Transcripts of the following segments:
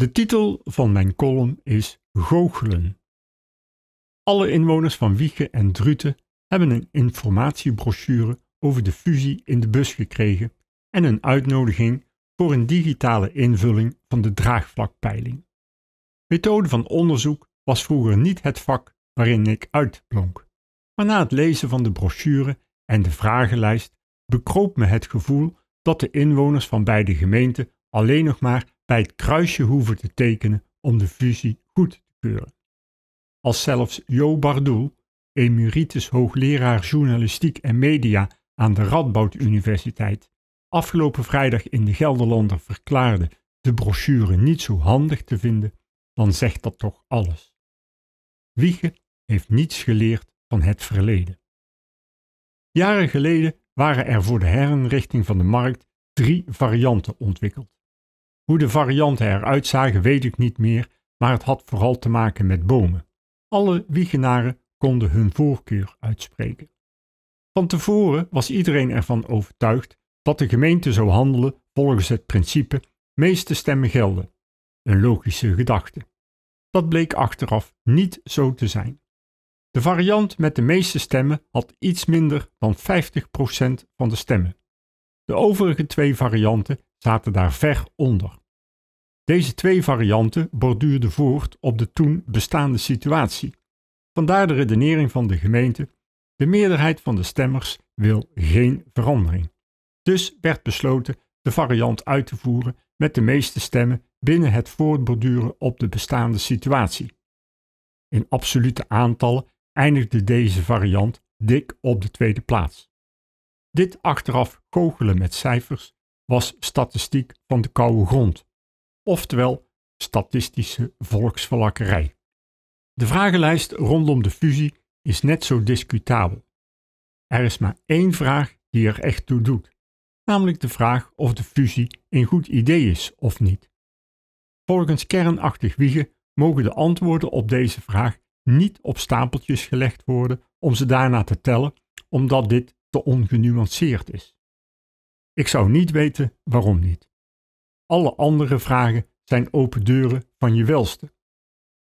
De titel van mijn column is Goochelen. Alle inwoners van Wiegen en Druten hebben een informatiebrochure over de fusie in de bus gekregen en een uitnodiging voor een digitale invulling van de draagvlakpeiling. Methode van onderzoek was vroeger niet het vak waarin ik uitblonk, maar na het lezen van de brochure en de vragenlijst bekroop me het gevoel dat de inwoners van beide gemeenten alleen nog maar bij het kruisje hoeven te tekenen om de fusie goed te keuren. Als zelfs Jo Bardou, emeritus hoogleraar journalistiek en media aan de Radboud Universiteit, afgelopen vrijdag in de Gelderlander verklaarde de brochure niet zo handig te vinden, dan zegt dat toch alles. Wiegen heeft niets geleerd van het verleden. Jaren geleden waren er voor de herinrichting van de markt drie varianten ontwikkeld. Hoe de varianten eruit zagen weet ik niet meer, maar het had vooral te maken met bomen. Alle Wiegenaren konden hun voorkeur uitspreken. Van tevoren was iedereen ervan overtuigd dat de gemeente zou handelen volgens het principe meeste stemmen gelden. Een logische gedachte. Dat bleek achteraf niet zo te zijn. De variant met de meeste stemmen had iets minder dan 50% van de stemmen. De overige twee varianten zaten daar ver onder. Deze twee varianten borduurden voort op de toen bestaande situatie. Vandaar de redenering van de gemeente: de meerderheid van de stemmers wil geen verandering. Dus werd besloten de variant uit te voeren met de meeste stemmen binnen het voortborduren op de bestaande situatie. In absolute aantallen eindigde deze variant dik op de tweede plaats. Dit achteraf kogelen met cijfers was statistiek van de koude grond oftewel statistische volksverlakkerij. De vragenlijst rondom de fusie is net zo discutabel. Er is maar één vraag die er echt toe doet, namelijk de vraag of de fusie een goed idee is of niet. Volgens kernachtig wiegen mogen de antwoorden op deze vraag niet op stapeltjes gelegd worden om ze daarna te tellen, omdat dit te ongenuanceerd is. Ik zou niet weten waarom niet. Alle andere vragen zijn open deuren van je welste.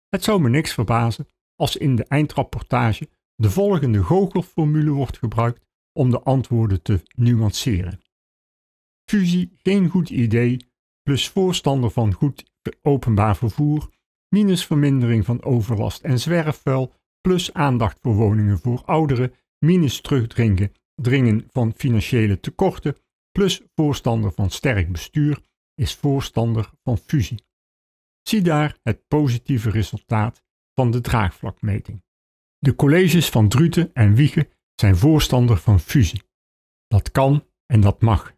Het zou me niks verbazen als in de eindrapportage de volgende goochelformule wordt gebruikt om de antwoorden te nuanceren. Fusie geen goed idee, plus voorstander van goed openbaar vervoer, minus vermindering van overlast en zwerfvuil, plus aandacht voor woningen voor ouderen, minus terugdringen dringen van financiële tekorten, plus voorstander van sterk bestuur, is voorstander van fusie. Zie daar het positieve resultaat van de draagvlakmeting. De colleges van Druten en Wiegen zijn voorstander van fusie. Dat kan en dat mag.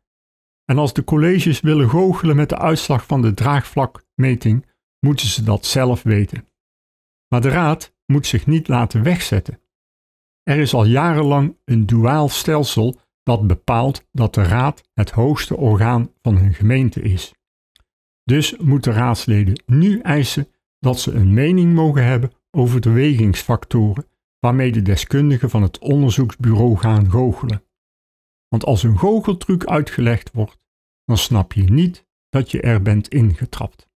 En als de colleges willen goochelen met de uitslag van de draagvlakmeting, moeten ze dat zelf weten. Maar de raad moet zich niet laten wegzetten. Er is al jarenlang een duaal stelsel dat bepaalt dat de raad het hoogste orgaan van hun gemeente is. Dus moeten raadsleden nu eisen dat ze een mening mogen hebben over de wegingsfactoren waarmee de deskundigen van het onderzoeksbureau gaan goochelen. Want als een goocheltruc uitgelegd wordt, dan snap je niet dat je er bent ingetrapt.